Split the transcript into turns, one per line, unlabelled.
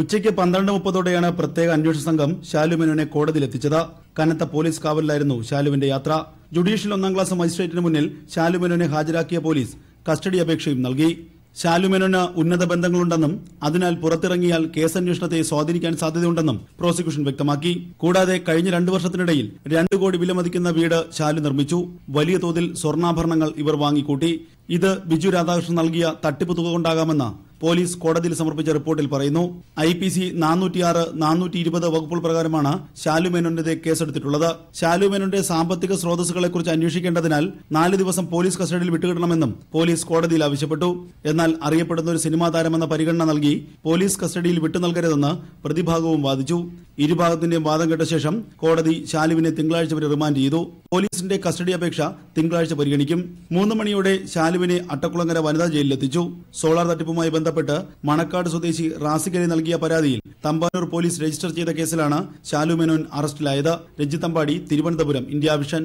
ഉച്ചയ്ക്ക് പന്ത്രണ്ട് മുപ്പതോടെയാണ് പ്രത്യേക അന്വേഷണ സംഘം ശാലുമേനോനെ കോടതിയിലെത്തിച്ചത് കനത്ത പോലീസ് കാവലിലായിരുന്നു ശാലുവിന്റെ യാത്ര ജുഡീഷ്യൽ ഒന്നാം ക്ലാസ് മജിസ്ട്രേറ്റിന് മുന്നിൽ ശാലുമേനോനെ ഹാജരാക്കിയ പോലീസ് കസ്റ്റഡി അപേക്ഷയും നൽകി ശാലുമേനോന് ഉന്നത ബന്ധങ്ങളുണ്ടെന്നും അതിനാൽ പുറത്തിറങ്ങിയാൽ കേസന്വേഷണത്തെ സ്വാധീനിക്കാൻ സാധ്യതയുണ്ടെന്നും പ്രോസിക്യൂഷൻ വ്യക്തമാക്കി കൂടാതെ കഴിഞ്ഞ രണ്ടു വർഷത്തിനിടയിൽ രണ്ടു കോടി വിലമതിക്കുന്ന വീട് ശാലു നിർമ്മിച്ചു വലിയ തോതിൽ സ്വർണ്ണാഭരണങ്ങൾ ഇവർ വാങ്ങിക്കൂട്ടി ഇത് ബിജു രാധാകൃഷ്ണൻ നൽകിയ തട്ടിപ്പ് തുക കൊണ്ടാകാമെന്ന് പോലീസ് കോടതിയിൽ സമർപ്പിച്ച റിപ്പോർട്ടിൽ പറയുന്നു ഐ പി സി നാനൂറ്റിയാറ് നാനൂറ്റി ഇരുപത് വകുപ്പുകൾ പ്രകാരമാണ് ഷാലു മേനോന്റെ കേസെടുത്തിട്ടുള്ളത് ഷാലു മേനോന്റെ സാമ്പത്തിക സ്രോതസ്സുകളെക്കുറിച്ച് അന്വേഷിക്കേണ്ടതിനാൽ നാല് ദിവസം പോലീസ് കസ്റ്റഡിയിൽ വിട്ടുകിട്ടണമെന്നും പോലീസ് കോടതിയിൽ ആവശ്യപ്പെട്ടു എന്നാൽ അറിയപ്പെടുന്ന ഒരു സിനിമാ താരമെന്ന പരിഗണന നൽകി പോലീസ് കസ്റ്റഡിയിൽ വിട്ടു നൽകരുതെന്ന് പ്രതിഭാഗവും വാദിച്ചു ഇരുഭാഗത്തിന്റെയും വാദം കേട്ട ശേഷം കോടതി ശാലുവിനെ തിങ്കളാഴ്ച വരെ റിമാൻഡ് ചെയ്തു പോലീസിന്റെ കസ്റ്റഡി അപേക്ഷ തിങ്കളാഴ്ച പരിഗണിക്കും മൂന്ന് മണിയോടെ ശാലുവിനെ അട്ടക്കുളങ്ങര വനിതാ ജയിലിലെത്തിച്ചു സോളാർ തട്ടിപ്പുമായി ബന്ധപ്പെട്ട് മണക്കാട് സ്വദേശി റാസിക്കലി നൽകിയ പരാതിയിൽ തമ്പാനൂർ പോലീസ് രജിസ്റ്റർ ചെയ്ത കേസിലാണ് ശാലു മേനോൻ അറസ്റ്റിലായത് രഞ്ജിത്തമ്പാടി തിരുവനന്തപുരം ഇന്ത്യ വിഷൻ